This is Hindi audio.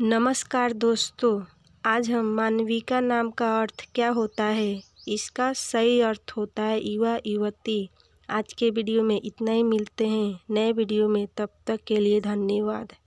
नमस्कार दोस्तों आज हम मानविका नाम का अर्थ क्या होता है इसका सही अर्थ होता है युवा युवती आज के वीडियो में इतना ही मिलते हैं नए वीडियो में तब तक के लिए धन्यवाद